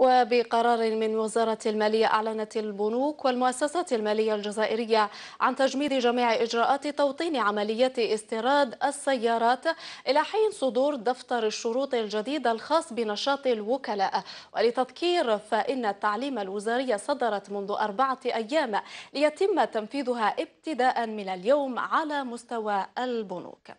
وبقرار من وزارة المالية أعلنت البنوك والمؤسسات المالية الجزائرية عن تجميد جميع إجراءات توطين عملية استيراد السيارات إلى حين صدور دفتر الشروط الجديد الخاص بنشاط الوكلاء ولتذكير فإن التعليم الوزارية صدرت منذ أربعة أيام ليتم تنفيذها ابتداء من اليوم على مستوى البنوك